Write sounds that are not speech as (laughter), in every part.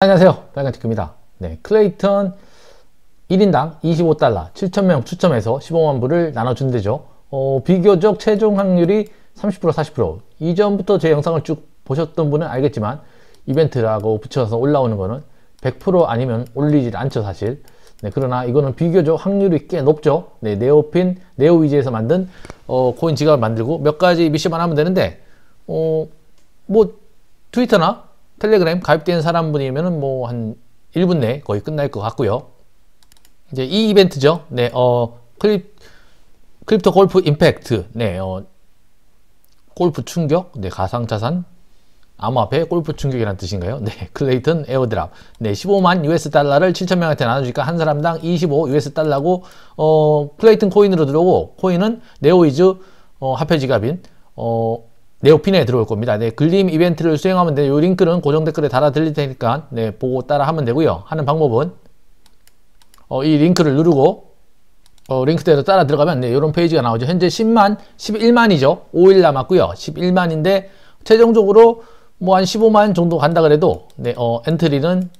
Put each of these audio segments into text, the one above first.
안녕하세요 빨간티크입니다 네, 클레이턴 1인당 25달러 7천명 추첨해서 15만 불을 나눠준대죠 어, 비교적 최종 확률이 30% 40% 이전부터 제 영상을 쭉 보셨던 분은 알겠지만 이벤트라고 붙여서 올라오는 거는 100% 아니면 올리질 않죠 사실 네, 그러나 이거는 비교적 확률이 꽤 높죠 네, 네오핀 네오위즈에서 만든 어, 코인 지갑을 만들고 몇 가지 미션만 하면 되는데 어, 뭐 트위터나 텔레그램 가입된 사람분이면 뭐한 1분 내에 거의 끝날 것 같고요. 이제 이 이벤트죠. 네, 어, 클립, 크립토 골프 임팩트. 네, 어, 골프 충격. 네, 가상자산. 암호화폐 골프 충격이란 뜻인가요? 네, (laughs) 클레이튼 에어드랍. 네, 15만 US 달러를 7천 명한테 나눠주니까 한 사람당 25 US 달러고, 어, 클레이튼 코인으로 들어오고, 코인은 네오이즈, 어, 화폐 지갑인, 어, 네오핀에 들어올 겁니다. 네, 글림 이벤트를 수행하면 돼요. 이 링크는 고정 댓글에 달아 드릴 테니까 네, 보고 따라 하면 되고요. 하는 방법은 어, 이 링크를 누르고 어, 링크대로 따라 들어가면 네, 이런 페이지가 나오죠. 현재 10만, 11만이죠. 5일 남았고요. 11만인데 최종적으로 뭐 한 15만 정도 간다 그래도 네, 어, 엔트리는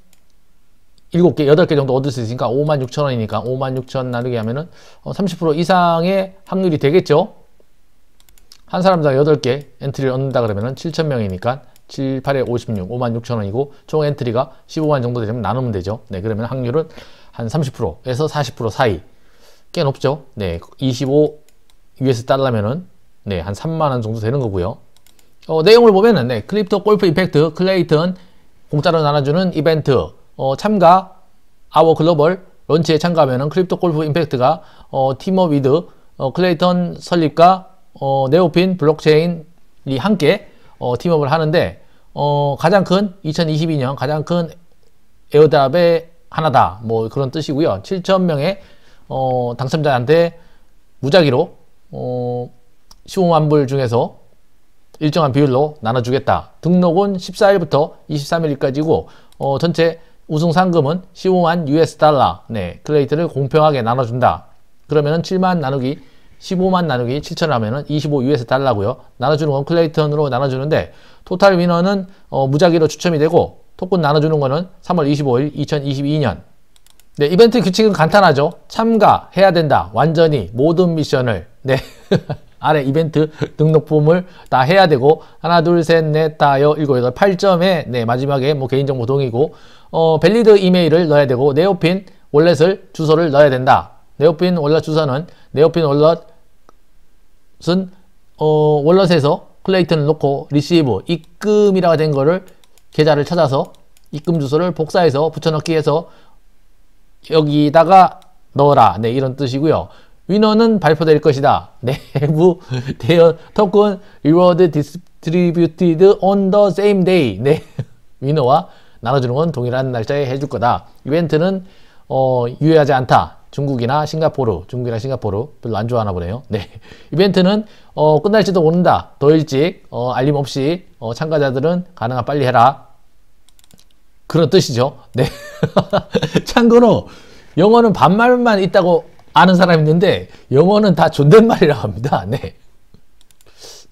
7개, 8개 정도 얻을 수 있으니까 5만 6천 원이니까 5만 6천 나누기 하면은 어, 30% 이상의 확률이 되겠죠. 한 사람당 8개 엔트리를 얻는다 그러면 7,000명이니까 7, 8에 56, 5만 6천 원이고 총 엔트리가 15만 정도 되면 나누면 되죠. 네, 그러면 확률은 한 30%에서 40% 사이. 꽤 높죠. 네, 25 US 달러면은 네, 한 3만 원 정도 되는 거고요. 어, 내용을 보면은 네, 크립토 골프 이펙트, 클레이튼 공짜로 나눠주는 이벤트, 어, 참가, 아워 글로벌 런치에 참가하면은 크립토 골프 임팩트가 어, 팀업 위드 어, 클레이턴 설립과 어, 네오핀 블록체인이 함께 어, 팀업을 하는데 어, 가장 큰 2022년 가장 큰 에어답의 하나다 뭐 그런 뜻이고요. 7천 명의 어, 당첨자한테 무작위로 어, 15만 불 중에서 일정한 비율로 나눠주겠다. 등록은 14일부터 23일까지고 어, 전체 우승 상금은 15만 US 달러 네 클레이트를 공평하게 나눠준다. 그러면은 7만 나누기 15만 나누기 7천 하면은 25 US 달라고요. 나눠주는 건 클레이턴으로 나눠주는데 토탈 위너는 어, 무작위로 추첨이 되고 토큰 나눠주는 거는 3월 25일 2022년 네, 이벤트 규칙은 간단하죠. 참가해야 된다. 완전히 모든 미션을. 네. (laughs) 아래 이벤트 등록품을다 해야 되고 하나 둘 셋 넷다여 일곱 여덟 8점에 네 마지막에 뭐 개인정보 동의고어 벨리드 이메일을 넣어야 되고 네오핀 월렛을 주소를 넣어야 된다 네오핀 월렛 주사는 네오핀 월렛은 어, 월렛에서 클레이튼을 놓고 리시브 입금이라고 된 거를 계좌를 찾아서 입금 주소를 복사해서 붙여넣기 해서 여기다가 넣어라 네 이런 뜻이고요 위너는 발표될 것이다 (laughs) 내부 대여 토큰 리워드 디스트리뷰티드 온더 세임 데이 네 (laughs) 위너와 나눠주는 건 동일한 날짜에 해줄 거다 이벤트는 어, 유효하지 않다 중국이나 싱가포르, 중국이나 싱가포르 별로 안 좋아하나 보네요. 네, 이벤트는 어, 끝날지도 모른다. 더 일찍 어, 알림 없이 어, 참가자들은 가능한 빨리 해라. 그런 뜻이죠. 네. (laughs) 참고로 영어는 반말만 있다고 아는 사람 있는데 영어는 다 존댓말이라고 합니다. 네.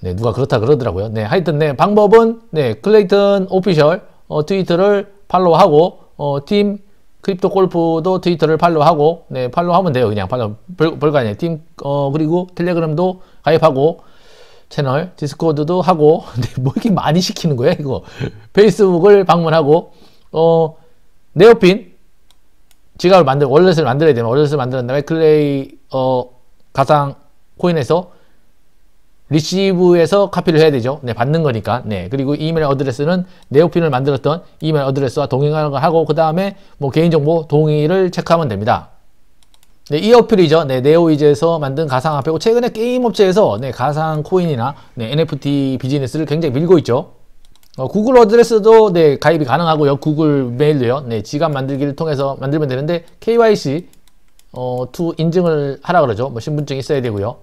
네, 누가 그렇다 그러더라고요. 네, 하여튼 네 방법은 네 클레이튼 오피셜 어, 트위터를 팔로우하고 어, 팀 크립토 골프도 트위터를 팔로우하고 네 팔로우하면 돼요 그냥 팔로 별거 팀어 그리고 텔레그램도 가입하고 채널 디스코드도 하고 (laughs) 근데 뭐 이렇게 많이 시키는 거야 이거 페이스북을 방문하고 어 네오핀 지갑을 만들 월렛을 만들어야 되면 월렛을 만드는 다 클레이 어 가상 코인에서 리시브에서 카피를 해야 되죠. 네, 받는 거니까. 네. 그리고 이메일 어드레스는 네오핀을 만들었던 이메일 어드레스와 동행하는거 하고, 그 다음에 뭐 개인정보 동의를 체크하면 됩니다. 네, 이 어필이죠. 네, 네오이즈에서 만든 가상화폐고, 최근에 게임업체에서 네, 가상 코인이나 네, NFT 비즈니스를 굉장히 밀고 있죠. 어, 구글 어드레스도 네, 가입이 가능하고요. 구글 메일도요. 네, 지갑 만들기를 통해서 만들면 되는데, KYC, 어, 투 인증을 하라 그러죠. 뭐 신분증 이 있어야 되고요.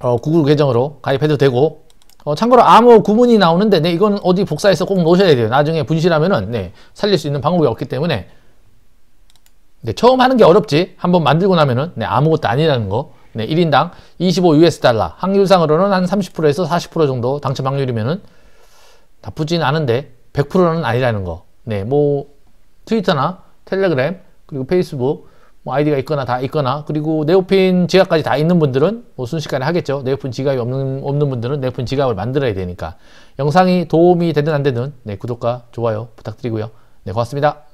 어, 구글 계정으로 가입해도 되고 어, 참고로 암호 구문이 나오는데 네, 이건 어디 복사해서 꼭넣으셔야 돼요. 나중에 분실하면은 네, 살릴 수 있는 방법이 없기 때문에 네, 처음 하는 게 어렵지 한번 만들고 나면은 네, 아무것도 아니라는 거 네, 1인당 25 US 달러 확률상으로는 한 30%에서 40% 정도 당첨 확률이면은 나쁘진 않은데 100%는 아니라는 거. 네, 뭐 트위터나 텔레그램 그리고 페이스북 뭐 아이디가 있거나 다 있거나 그리고 네오핀 지갑까지 다 있는 분들은 뭐 순식간에 하겠죠. 네오핀 지갑이 없는 없는 분들은 네오핀 지갑을 만들어야 되니까 영상이 도움이 되든 안 되든 네 구독과 좋아요 부탁드리고요. 네 고맙습니다.